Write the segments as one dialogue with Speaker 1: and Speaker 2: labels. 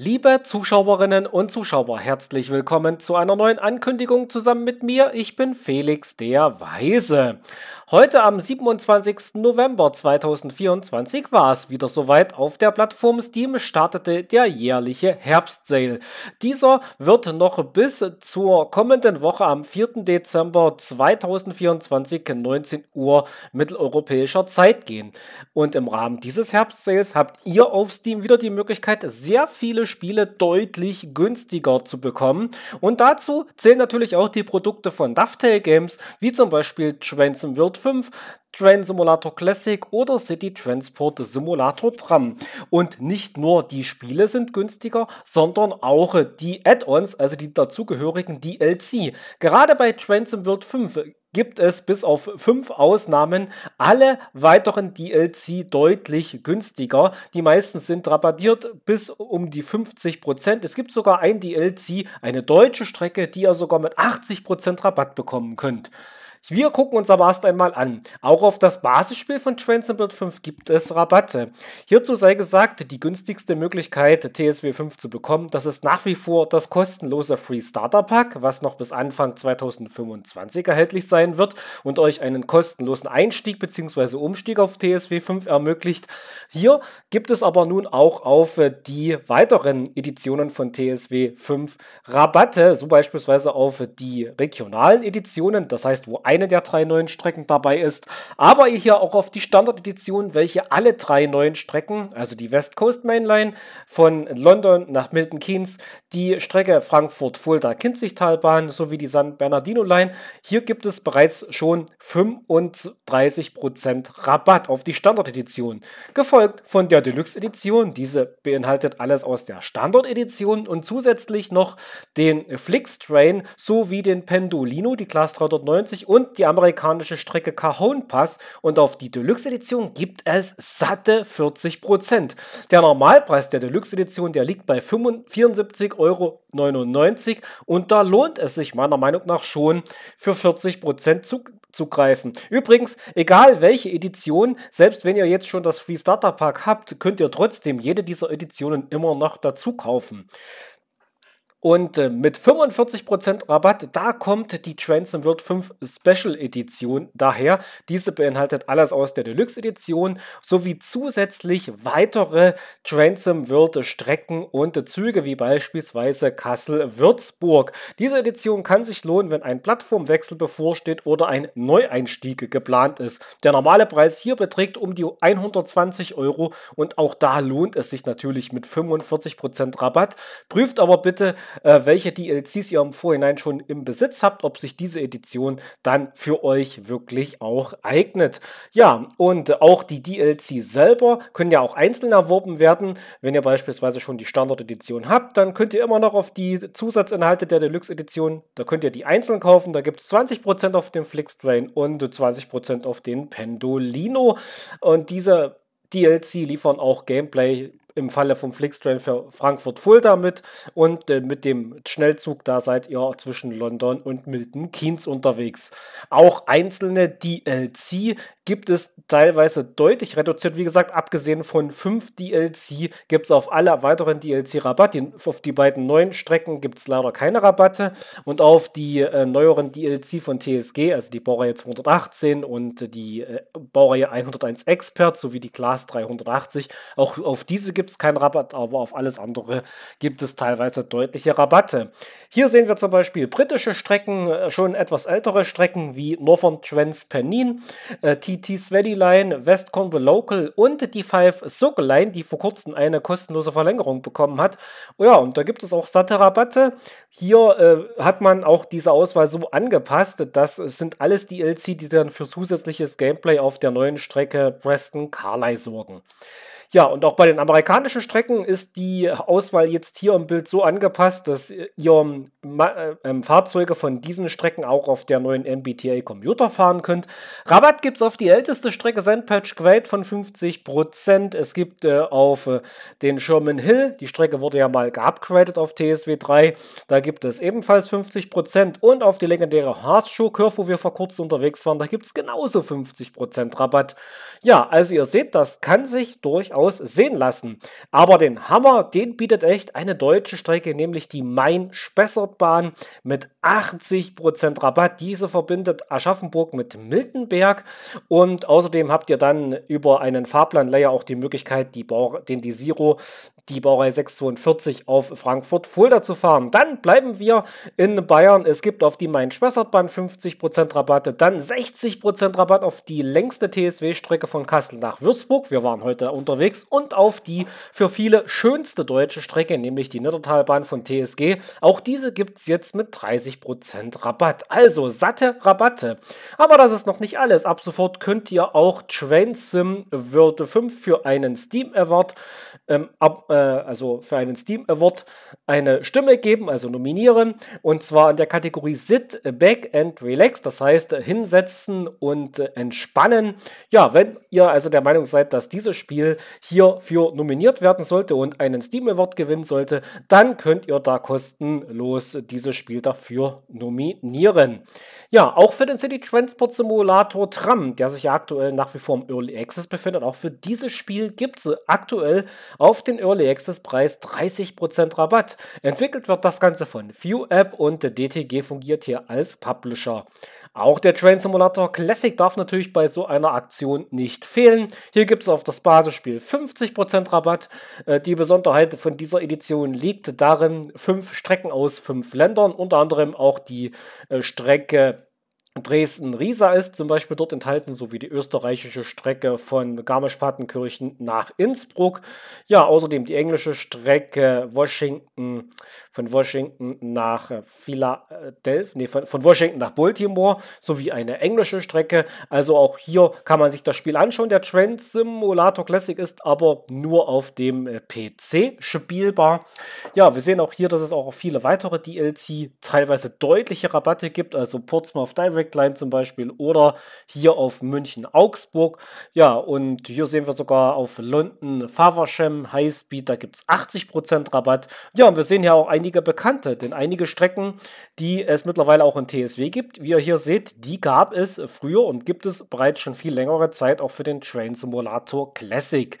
Speaker 1: Liebe Zuschauerinnen und Zuschauer, herzlich willkommen zu einer neuen Ankündigung zusammen mit mir. Ich bin Felix der Weise. Heute am 27. November 2024 war es wieder soweit. Auf der Plattform Steam startete der jährliche Herbstsale. Dieser wird noch bis zur kommenden Woche am 4. Dezember 2024 19 Uhr mitteleuropäischer Zeit gehen. Und im Rahmen dieses Herbstsales habt ihr auf Steam wieder die Möglichkeit, sehr viele Spiele deutlich günstiger zu bekommen. Und dazu zählen natürlich auch die Produkte von Dovetail Games, wie zum Beispiel Train World 5, Train Simulator Classic oder City Transport Simulator Tram. Und nicht nur die Spiele sind günstiger, sondern auch die Add-ons, also die dazugehörigen DLC. Gerade bei Train World 5 gibt es bis auf fünf Ausnahmen alle weiteren DLC deutlich günstiger. Die meisten sind rabattiert bis um die 50%. Prozent. Es gibt sogar ein DLC, eine deutsche Strecke, die ihr sogar mit 80% Prozent Rabatt bekommen könnt. Wir gucken uns aber erst einmal an. Auch auf das Basisspiel von Transcendent 5 gibt es Rabatte. Hierzu sei gesagt, die günstigste Möglichkeit, TSW 5 zu bekommen, das ist nach wie vor das kostenlose Free Starter Pack, was noch bis Anfang 2025 erhältlich sein wird und euch einen kostenlosen Einstieg bzw. Umstieg auf TSW 5 ermöglicht. Hier gibt es aber nun auch auf die weiteren Editionen von TSW 5 Rabatte, so beispielsweise auf die regionalen Editionen, das heißt, wo eine der drei neuen Strecken dabei ist, aber hier auch auf die Standard-Edition, welche alle drei neuen Strecken, also die West Coast Mainline von London nach Milton Keynes, die Strecke Frankfurt-Fulda-Kinzigtalbahn sowie die San Bernardino Line, hier gibt es bereits schon 35% Rabatt auf die Standard-Edition, gefolgt von der Deluxe-Edition, diese beinhaltet alles aus der Standard-Edition und zusätzlich noch den Flix Train sowie den Pendolino, die Class 390 und und die amerikanische Strecke Cajon Pass und auf die Deluxe-Edition gibt es satte 40%. Prozent. Der Normalpreis der Deluxe-Edition, der liegt bei 74,99 Euro und da lohnt es sich meiner Meinung nach schon für 40% Prozent zu zugreifen. Übrigens, egal welche Edition, selbst wenn ihr jetzt schon das Free Starter Pack habt, könnt ihr trotzdem jede dieser Editionen immer noch dazu kaufen. Und äh, mit 45% Rabatt, da kommt die Transom World 5 Special Edition daher. Diese beinhaltet alles aus der Deluxe Edition sowie zusätzlich weitere Transom World Strecken und Züge, wie beispielsweise Kassel-Würzburg. Diese Edition kann sich lohnen, wenn ein Plattformwechsel bevorsteht oder ein Neueinstieg geplant ist. Der normale Preis hier beträgt um die 120 Euro und auch da lohnt es sich natürlich mit 45% Rabatt. Prüft aber bitte, äh, welche DLCs ihr im Vorhinein schon im Besitz habt, ob sich diese Edition dann für euch wirklich auch eignet. Ja, und auch die DLC selber können ja auch einzeln erworben werden. Wenn ihr beispielsweise schon die Standard-Edition habt, dann könnt ihr immer noch auf die Zusatzinhalte der Deluxe-Edition, da könnt ihr die einzeln kaufen. Da gibt es 20% auf den Flixtrain und 20% auf den Pendolino. Und diese DLC liefern auch Gameplay im Falle vom Flixtrain für Frankfurt-Fulda mit und äh, mit dem Schnellzug, da seid ihr auch zwischen London und Milton Keynes unterwegs. Auch einzelne DLC gibt es teilweise deutlich reduziert. Wie gesagt, abgesehen von fünf DLC gibt es auf alle weiteren DLC Rabatt. Die, auf die beiden neuen Strecken gibt es leider keine Rabatte und auf die äh, neueren DLC von TSG, also die Baureihe 218 und die äh, Baureihe 101 Expert sowie die Class 380, auch auf diese gibt gibt es keinen Rabatt, aber auf alles andere gibt es teilweise deutliche Rabatte. Hier sehen wir zum Beispiel britische Strecken, äh, schon etwas ältere Strecken wie Northern Trans-Pennine, äh, TT's Valley Line, West Cornwall Local und die Five Circle Line, die vor kurzem eine kostenlose Verlängerung bekommen hat. Ja, und da gibt es auch satte Rabatte. Hier äh, hat man auch diese Auswahl so angepasst, das sind alles die LC, die dann für zusätzliches Gameplay auf der neuen Strecke Preston-Carlisle sorgen. Ja, und auch bei den amerikanischen Strecken ist die Auswahl jetzt hier im Bild so angepasst, dass ihr äh, ähm, Fahrzeuge von diesen Strecken auch auf der neuen MBTA Commuter fahren könnt. Rabatt gibt es auf die älteste Strecke Sandpatch Quaid von 50%. Es gibt äh, auf äh, den Sherman Hill, die Strecke wurde ja mal geupgradet auf TSW 3, da gibt es ebenfalls 50% und auf die legendäre Haarshow Curve, wo wir vor kurzem unterwegs waren, da gibt es genauso 50% Rabatt. Ja, also ihr seht, das kann sich durchaus sehen lassen. Aber den Hammer, den bietet echt eine deutsche Strecke, nämlich die Main-Spessart Zügbahn mit 80% Rabatt. Diese verbindet Aschaffenburg mit Miltenberg und außerdem habt ihr dann über einen Fahrplan-Layer auch die Möglichkeit, die Bau den Desiro, die Baureihe 642 auf Frankfurt-Fulda zu fahren. Dann bleiben wir in Bayern. Es gibt auf die Main-Spessartbahn 50% Rabatte, dann 60% Rabatt auf die längste TSW-Strecke von Kassel nach Würzburg. Wir waren heute unterwegs und auf die für viele schönste deutsche Strecke, nämlich die Nittertalbahn von TSG. Auch diese gibt es jetzt mit 30% Rabatt. Also satte Rabatte. Aber das ist noch nicht alles. Ab sofort könnt ihr auch Trainsim Würde 5 für einen Steam Award, ähm, ab, äh, also für einen Steam Award eine Stimme geben, also nominieren. Und zwar in der Kategorie Sit Back and Relax. Das heißt hinsetzen und äh, entspannen. Ja, wenn ihr also der Meinung seid, dass dieses Spiel hierfür nominiert werden sollte und einen Steam Award gewinnen sollte, dann könnt ihr da kostenlos uns diesen Spiel dafür nominieren. Ja, auch für den City Transport Simulator Tram, der sich ja aktuell nach wie vor im Early Access befindet, auch für dieses Spiel gibt es aktuell auf den Early Access Preis 30% Rabatt. Entwickelt wird das Ganze von View App und der DTG fungiert hier als Publisher. Auch der Train Simulator Classic darf natürlich bei so einer Aktion nicht fehlen. Hier gibt es auf das Basisspiel 50% Rabatt. Äh, die Besonderheit von dieser Edition liegt darin, fünf Strecken aus 5 fünf Ländern, unter anderem auch die äh, Strecke Dresden-Riesa ist zum Beispiel dort enthalten, sowie die österreichische Strecke von Garmisch-Partenkirchen nach Innsbruck. Ja, außerdem die englische Strecke Washington von Washington nach äh, Philadelphia, nee, von, von Washington nach Baltimore, sowie eine englische Strecke. Also auch hier kann man sich das Spiel anschauen. Der Trend Simulator Classic ist aber nur auf dem äh, PC spielbar. Ja, wir sehen auch hier, dass es auch viele weitere DLC teilweise deutliche Rabatte gibt, also Portsmouth Direct Slackline zum Beispiel oder hier auf München-Augsburg. Ja, und hier sehen wir sogar auf London-Faversham Highspeed, da gibt es 80% Rabatt. Ja, und wir sehen hier auch einige Bekannte, denn einige Strecken, die es mittlerweile auch in TSW gibt, wie ihr hier seht, die gab es früher und gibt es bereits schon viel längere Zeit auch für den Train Simulator Classic.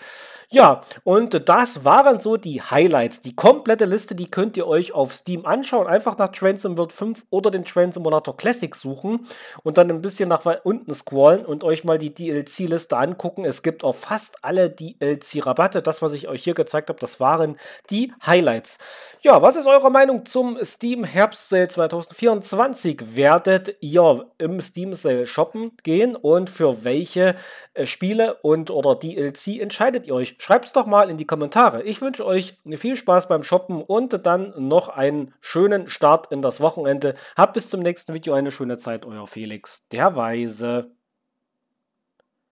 Speaker 1: Ja, und das waren so die Highlights. Die komplette Liste, die könnt ihr euch auf Steam anschauen. Einfach nach Train Sim World 5 oder den Train Simulator Classic suchen und dann ein bisschen nach unten scrollen und euch mal die DLC-Liste angucken. Es gibt auf fast alle DLC-Rabatte. Das, was ich euch hier gezeigt habe, das waren die Highlights. Ja, was ist eure Meinung zum Steam Herbst Sale 2024? Werdet ihr im Steam Sale shoppen gehen und für welche äh, Spiele und oder DLC entscheidet ihr euch? Schreibt es doch mal in die Kommentare. Ich wünsche euch viel Spaß beim Shoppen und dann noch einen schönen Start in das Wochenende. Habt bis zum nächsten Video eine schöne Zeit, euer euer Felix der Weise.